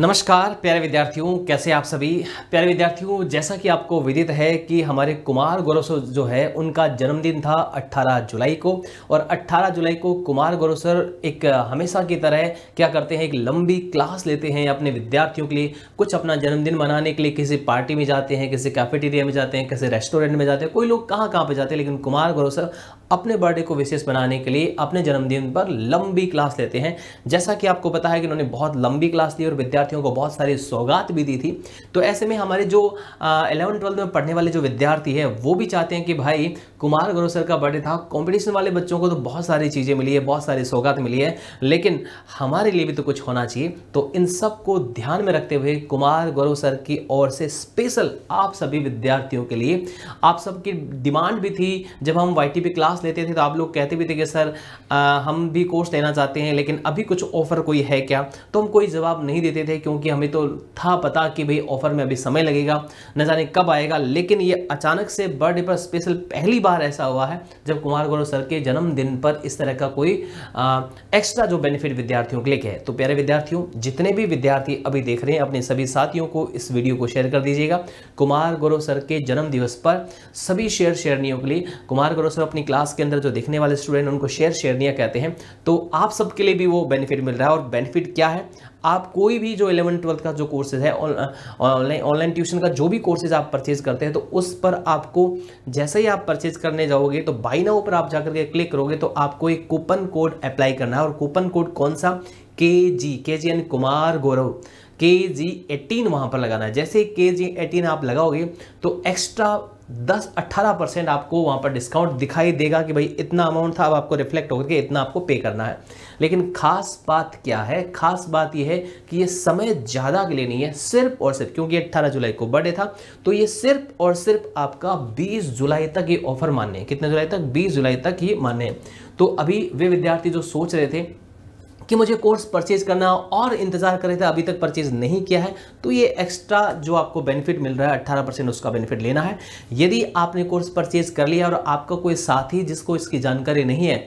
नमस्कार प्यारे विद्यार्थियों कैसे आप सभी प्यारे विद्यार्थियों जैसा कि आपको विदित है कि हमारे कुमार गोरोसर जो है उनका जन्मदिन था 18 जुलाई को और 18 जुलाई को कुमार गोरोसर एक हमेशा की तरह क्या करते हैं एक लंबी क्लास लेते हैं अपने विद्यार्थियों के लिए कुछ अपना जन्मदिन मनाने के लिए किसी पार्टी में जाते हैं किसी कैफेटेरिया में जाते हैं किसी रेस्टोरेंट में जाते हैं कोई लोग कहाँ कहाँ पर जाते हैं लेकिन कुमार गोरोसर अपने बर्थडे को विशेष बनाने के लिए अपने जन्मदिन पर लंबी क्लास लेते हैं जैसा कि आपको पता है कि उन्होंने बहुत लंबी क्लास ली और विद्यार्थी विद्यार्थियों को बहुत सारी सौगात भी दी थी तो ऐसे में हमारे जो इलेवन ट्वेल्थ में पढ़ने वाले जो विद्यार्थी हैं वो भी चाहते हैं कि भाई कुमार गौरव सर का बर्थडे था कॉम्पिटिशन वाले बच्चों को तो बहुत सारी चीज़ें मिली है बहुत सारी सौगात मिली है लेकिन हमारे लिए भी तो कुछ होना चाहिए तो इन सब को ध्यान में रखते हुए कुमार गौरव सर की ओर से स्पेशल आप सभी विद्यार्थियों के लिए आप सबकी डिमांड भी थी जब हम वाई टी क्लास लेते थे तो आप लोग कहते भी थे कि सर आ, हम भी कोर्स लेना चाहते हैं लेकिन अभी कुछ ऑफर कोई है क्या तो हम कोई जवाब नहीं देते थे थे क्योंकि हमें तो था पता कि भाई ऑफर में अभी समय लगेगा न जाने कब आएगा लेकिन ये अचानक से बर्थडे पर स्पेशल पहली बार ऐसा हुआ है जब कुमार गौरव सर के जन्मदिन पर इस तरह का कोई आ, एक्स्ट्रा जो बेनिफिट विद्यार्थियों के लिए है तो प्यारे विद्यार्थियों जितने भी विद्यार्थी अभी देख रहे हैं अपने सभी साथियों को इस वीडियो को शेयर कर दीजिएगा कुमार गौरव सर के जन्म दिवस पर सभी शेयर शेयरनियों के लिए कुमार गौरव सर अपनी क्लास के अंदर जो देखने वाले स्टूडेंट उनको शेयर शेयरनिया कहते हैं तो आप सबके लिए भी वो बेनिफिट मिल रहा है और बेनिफिट क्या है आप कोई भी जो इलेवन ट्वेल्थ का जो कोर्सेज है ऑनलाइन ऑनलाइन ट्यूशन का जो भी कोर्सेज आप परचेज करते हैं तो उस पर आपको जैसे ही आप परचेज करने जाओगे तो बाई नाउ पर आप जाकर के क्लिक करोगे तो आपको एक कूपन कोड अप्लाई करना है और कूपन कोड कौन सा के जी के जी यानी कुमार गौरव के जी एटीन वहाँ पर लगाना है जैसे के जी एटीन आप लगाओगे तो एक्स्ट्रा दस अट्ठारह परसेंट आपको वहाँ पर डिस्काउंट दिखाई देगा कि भाई इतना अमाउंट था अब आपको रिफ्लेक्ट होकर के इतना आपको पे करना है लेकिन खास बात क्या है खास बात यह है कि ये समय ज़्यादा के लिए नहीं है सिर्फ और सिर्फ क्योंकि अट्ठारह जुलाई को बर्थडे था तो ये सिर्फ और सिर्फ आपका बीस जुलाई तक ये ऑफर मान्य है कितने जुलाई तक बीस जुलाई तक ये मान्य है तो अभी वे विद्यार्थी जो सोच रहे थे कि मुझे कोर्स परचेज करना और इंतज़ार कर रहे थे अभी तक परचेज नहीं किया है तो ये एक्स्ट्रा जो आपको बेनिफिट मिल रहा है अट्ठारह परसेंट उसका बेनिफिट लेना है यदि आपने कोर्स परचेज कर लिया और आपका कोई साथी जिसको इसकी जानकारी नहीं है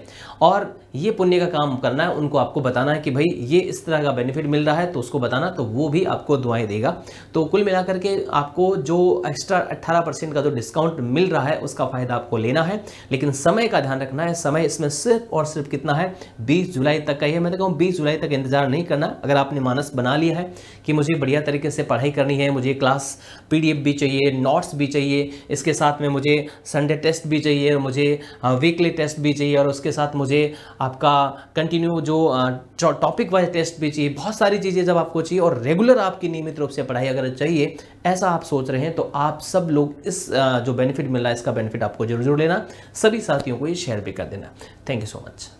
और ये पुण्य का काम करना है उनको आपको बताना है कि भाई ये इस तरह का बेनिफिट मिल रहा है तो उसको बताना तो वो भी आपको दुआएं देगा तो कुल मिलाकर के आपको जो एक्स्ट्रा 18 परसेंट का जो डिस्काउंट मिल रहा है उसका फ़ायदा आपको लेना है लेकिन समय का ध्यान रखना है समय इसमें सिर्फ और सिर्फ कितना है बीस जुलाई तक का ही मैं तो कम 20 जुलाई तक इंतज़ार नहीं करना अगर आपने मानस बना लिया है कि मुझे बढ़िया तरीके से पढ़ाई करनी है मुझे क्लास पीडीएफ भी चाहिए नोट्स भी चाहिए इसके साथ में मुझे संडे टेस्ट भी चाहिए और मुझे वीकली हाँ, टेस्ट भी चाहिए और उसके साथ मुझे आपका कंटिन्यू जो टॉपिक वाइज टेस्ट भी चाहिए बहुत सारी चीज़ें जब आपको चाहिए और रेगुलर आपकी नियमित रूप से पढ़ाई अगर चाहिए ऐसा आप सोच रहे हैं तो आप सब लोग इस हाँ, जो बेनिफिट मिल रहा है इसका बेनिफिट आपको जरूर जरूर लेना सभी साथियों को ये शेयर भी कर देना थैंक यू सो मच